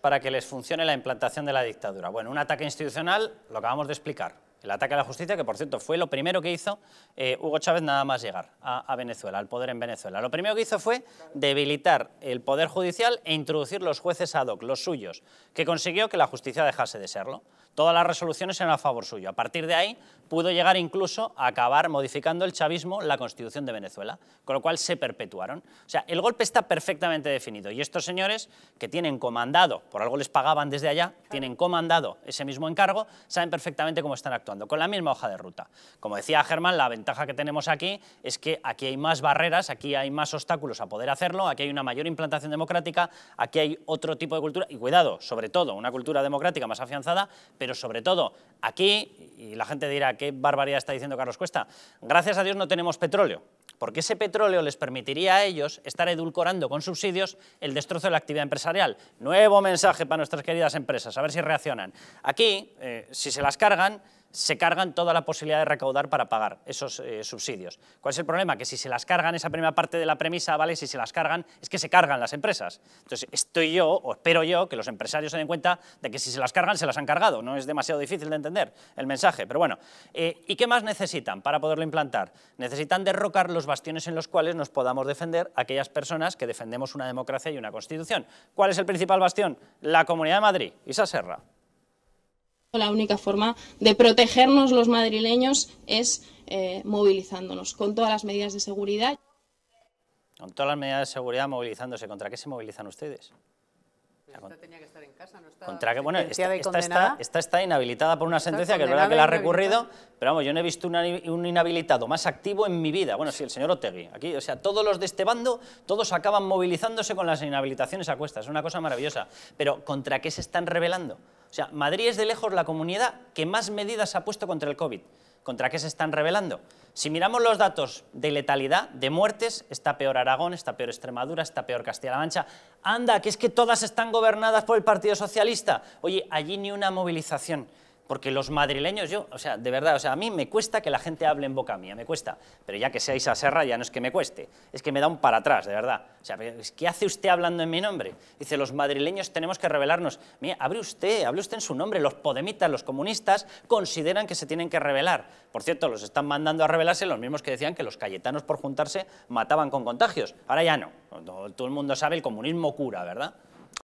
para que les funcione la implantación de la dictadura. Bueno, un ataque institucional, lo acabamos de explicar. El ataque a la justicia, que por cierto fue lo primero que hizo eh, Hugo Chávez nada más llegar a, Venezuela, al poder en Venezuela. Lo primero que hizo fue debilitar el poder judicial e introducir los jueces ad hoc, los suyos, que consiguió que la justicia dejase de serlo todas las resoluciones eran a favor suyo. A partir de ahí pudo llegar incluso a acabar modificando el chavismo la constitución de Venezuela, con lo cual se perpetuaron. O sea, el golpe está perfectamente definido y estos señores que tienen comandado, por algo les pagaban desde allá, tienen comandado ese mismo encargo, saben perfectamente cómo están actuando, con la misma hoja de ruta. Como decía Germán, la ventaja que tenemos aquí es que aquí hay más barreras, aquí hay más obstáculos a poder hacerlo, aquí hay una mayor implantación democrática, aquí hay otro tipo de cultura, y cuidado, sobre todo una cultura democrática más afianzada, pero sobre todo aquí, y la gente dirá, qué barbaridad está diciendo Carlos Cuesta, gracias a Dios no tenemos petróleo, porque ese petróleo les permitiría a ellos estar edulcorando con subsidios el destrozo de la actividad empresarial. Nuevo mensaje para nuestras queridas empresas, a ver si reaccionan. Aquí, eh, si se las cargan, se cargan toda la posibilidad de recaudar para pagar esos eh, subsidios. ¿Cuál es el problema? Que si se las cargan, esa primera parte de la premisa, ¿vale? Si se las cargan, es que se cargan las empresas. Entonces, estoy yo, o espero yo, que los empresarios se den cuenta de que si se las cargan, se las han cargado. No es demasiado difícil de entender el mensaje, pero bueno. Eh, ¿Y qué más necesitan para poderlo implantar? Necesitan derrocar los bastiones en los cuales nos podamos defender aquellas personas que defendemos una democracia y una constitución. ¿Cuál es el principal bastión? La Comunidad de Madrid, Isa Serra. La única forma de protegernos los madrileños es eh, movilizándonos con todas las medidas de seguridad. Con todas las medidas de seguridad movilizándose, ¿contra qué se movilizan ustedes? Pues esta tenía que estar en casa, no está Contra que, bueno, esta, está, está, inhabilitada por una sentencia que es verdad que la ha recurrido, pero vamos, yo no he visto un inhabilitado más activo en mi vida. Bueno, sí, el señor Otegui. Aquí, o sea, todos los de este bando, todos acaban movilizándose con las inhabilitaciones a cuestas. Es una cosa maravillosa. Pero ¿contra qué se están rebelando? O sea, Madrid es de lejos la comunidad que más medidas ha puesto contra el COVID. ¿Contra qué se están rebelando? Si miramos los datos de letalidad, de muertes, está peor Aragón, está peor Extremadura, está peor Castilla-La Mancha. Anda, que es que todas están gobernadas por el Partido Socialista. Oye, allí ni una movilización porque los madrileños, yo, o sea, de verdad, o sea, a mí me cuesta que la gente hable en boca mía, me cuesta, pero ya que seáis a Serra ya no es que me cueste, es que me da un para atrás, de verdad. O sea, ¿qué hace usted hablando en mi nombre? Dice, los madrileños tenemos que rebelarnos. Mire, abre usted, hable usted en su nombre, los podemitas, los comunistas consideran que se tienen que rebelar. Por cierto, los están mandando a rebelarse los mismos que decían que los cayetanos por juntarse mataban con contagios. Ahora ya no, todo el mundo sabe, el comunismo cura, ¿verdad?